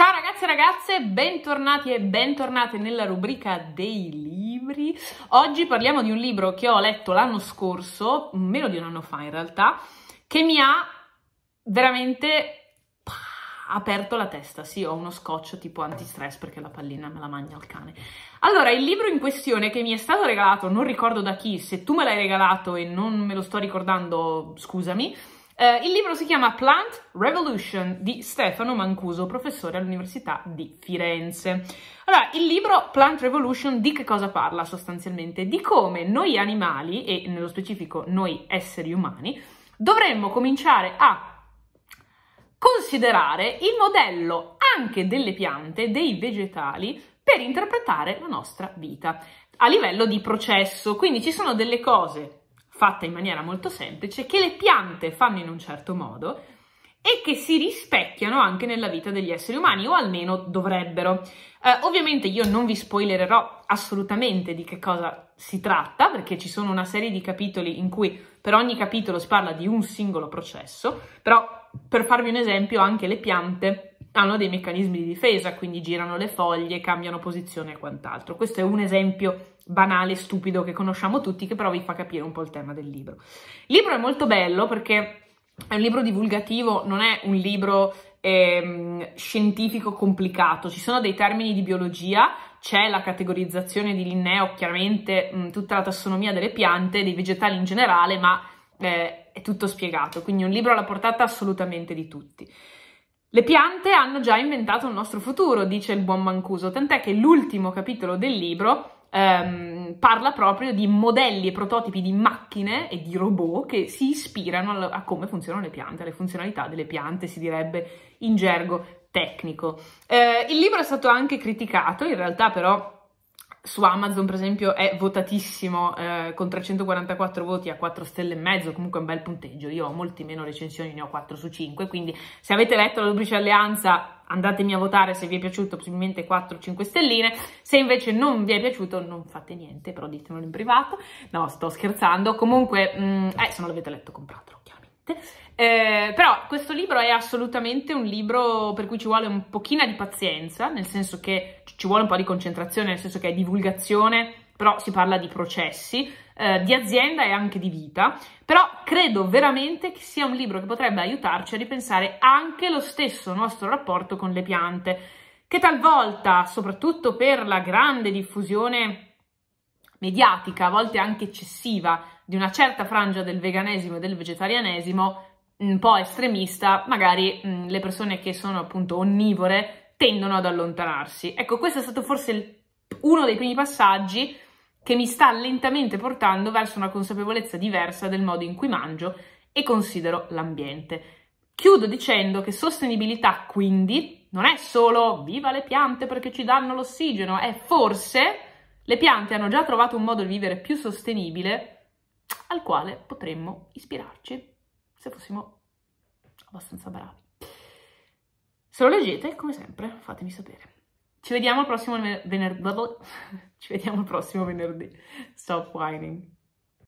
Ciao ragazzi e ragazze, bentornati e bentornate nella rubrica dei libri. Oggi parliamo di un libro che ho letto l'anno scorso, meno di un anno fa in realtà, che mi ha veramente aperto la testa. Sì, ho uno scotch tipo antistress perché la pallina me la mangia il cane. Allora, il libro in questione che mi è stato regalato, non ricordo da chi, se tu me l'hai regalato e non me lo sto ricordando, scusami eh, il libro si chiama Plant Revolution di Stefano Mancuso, professore all'Università di Firenze. Allora, il libro Plant Revolution di che cosa parla sostanzialmente? Di come noi animali, e nello specifico noi esseri umani, dovremmo cominciare a considerare il modello anche delle piante, dei vegetali, per interpretare la nostra vita a livello di processo. Quindi ci sono delle cose fatta in maniera molto semplice, che le piante fanno in un certo modo e che si rispecchiano anche nella vita degli esseri umani, o almeno dovrebbero. Eh, ovviamente io non vi spoilererò assolutamente di che cosa si tratta, perché ci sono una serie di capitoli in cui per ogni capitolo si parla di un singolo processo, però per farvi un esempio anche le piante hanno dei meccanismi di difesa, quindi girano le foglie, cambiano posizione e quant'altro. Questo è un esempio banale, stupido che conosciamo tutti, che però vi fa capire un po' il tema del libro. Il libro è molto bello perché è un libro divulgativo, non è un libro ehm, scientifico complicato, ci sono dei termini di biologia, c'è la categorizzazione di Linneo, chiaramente mh, mm, tutta la tassonomia delle piante, dei vegetali in generale, ma eh, è tutto spiegato, quindi un libro alla portata assolutamente di tutti. Le piante hanno già inventato il nostro futuro, dice il buon Mancuso, tant'è che l'ultimo capitolo del libro ehm, parla proprio di modelli e prototipi di macchine e di robot che si ispirano a come funzionano le piante, alle funzionalità delle piante, si direbbe in gergo tecnico. Eh, il libro è stato anche criticato, in realtà però su Amazon per esempio è votatissimo eh, con 344 voti a 4 stelle e mezzo, comunque è un bel punteggio, io ho molti meno recensioni, ne ho 4 su 5, quindi se avete letto la duplice alleanza andatemi a votare se vi è piaciuto possibilmente 4-5 stelline, se invece non vi è piaciuto non fate niente, però ditemelo in privato, no sto scherzando, comunque mh, mm, eh, se non l'avete letto comprate niente. Eh, però questo libro è assolutamente un libro per cui ci vuole un pochino di pazienza, nel senso che ci vuole un po' di concentrazione, nel senso che è divulgazione, però si parla di processi, eh, di azienda e anche di vita. Però credo veramente che sia un libro che potrebbe aiutarci a ripensare anche lo stesso nostro rapporto con le piante, che talvolta, soprattutto per la grande diffusione mediatica, a volte anche eccessiva, di una certa frangia del veganesimo e del vegetarianesimo un po' estremista, magari mh, mm, le persone che sono appunto onnivore tendono ad allontanarsi. Ecco, questo è stato forse il, uno dei primi passaggi che mi sta lentamente portando verso una consapevolezza diversa del modo in cui mangio e considero l'ambiente. Chiudo dicendo che sostenibilità quindi non è solo viva le piante perché ci danno l'ossigeno, è forse le piante hanno già trovato un modo di vivere più sostenibile al quale potremmo ispirarci se fossimo abbastanza bravi. Se lo leggete, come sempre, fatemi sapere. Ci vediamo il prossimo venerdì. Ci vediamo il prossimo venerdì. Stop whining.